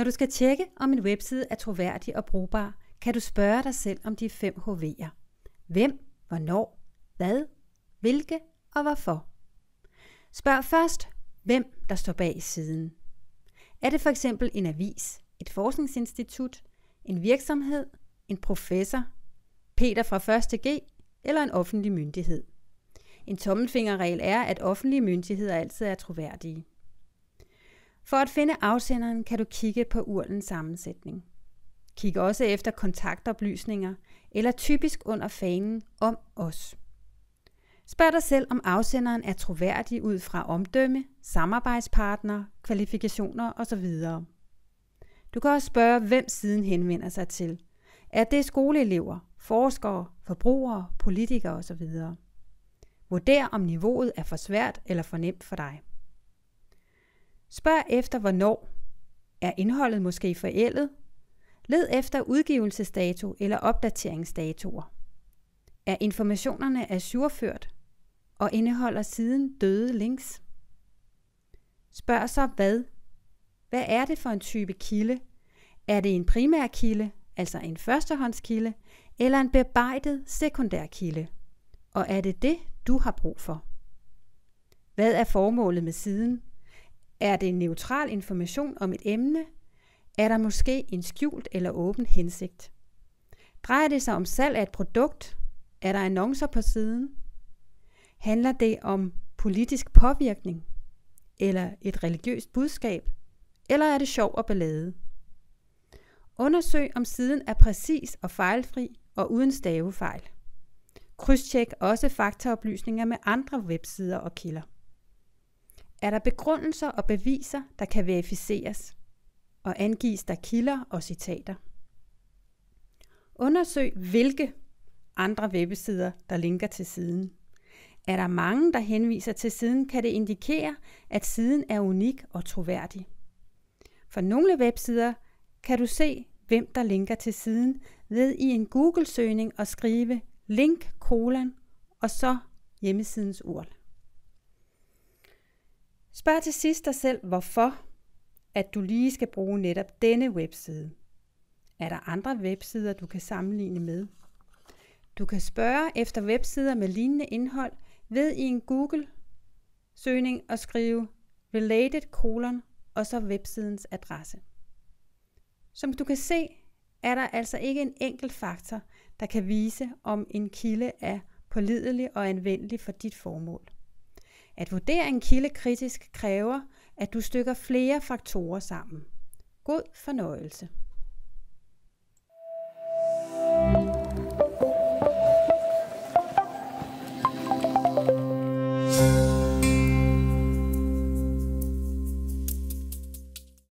Når du skal tjekke, om en webside er troværdig og brugbar, kan du spørge dig selv om de fem HV'er. Hvem, hvornår, hvad, hvilke og hvorfor. Spørg først, hvem der står bag siden. Er det for eksempel en avis, et forskningsinstitut, en virksomhed, en professor, Peter fra 1.G eller en offentlig myndighed? En tommelfingerregel er, at offentlige myndigheder altid er troværdige. For at finde afsenderen kan du kigge på urlens sammensætning. Kig også efter kontaktoplysninger eller typisk under fanen om os. Spørg dig selv, om afsenderen er troværdig ud fra omdømme, samarbejdspartner, kvalifikationer osv. Du kan også spørge, hvem siden henvender sig til. Er det skoleelever, forskere, forbrugere, politikere osv.? Vurder, om niveauet er for svært eller for nemt for dig. Spørg efter hvornår. Er indholdet måske forældet? Led efter udgivelsesdato eller opdateringsdatoer. Er informationerne ajourført og indeholder siden døde links? Spørg så hvad? Hvad er det for en type kilde? Er det en primær kilde, altså en førstehåndskilde, eller en bearbejdet sekundær kilde? Og er det det, du har brug for? Hvad er formålet med siden? Er det neutral information om et emne? Er der måske en skjult eller åben hensigt? Drejer det sig om salg af et produkt? Er der annoncer på siden? Handler det om politisk påvirkning? Eller et religiøst budskab? Eller er det sjov og ballade? Undersøg om siden er præcis og fejlfri og uden stavefejl. Krydstjek også faktaoplysninger med andre websider og kilder. Er der begrundelser og beviser, der kan verificeres? Og angives der kilder og citater? Undersøg, hvilke andre websider, der linker til siden. Er der mange, der henviser til siden, kan det indikere, at siden er unik og troværdig. For nogle websider kan du se, hvem der linker til siden ved i en Google-søgning at skrive link, kolon og så hjemmesidens ord. Spørg til sidst dig selv, hvorfor at du lige skal bruge netop denne webside. Er der andre websider, du kan sammenligne med? Du kan spørge efter websider med lignende indhold ved i en Google-søgning at skrive related colon og så websidens adresse. Som du kan se, er der altså ikke en enkelt faktor, der kan vise, om en kilde er pålidelig og anvendelig for dit formål. At vurdere en kilde kritisk kræver, at du stykker flere faktorer sammen. God fornøjelse.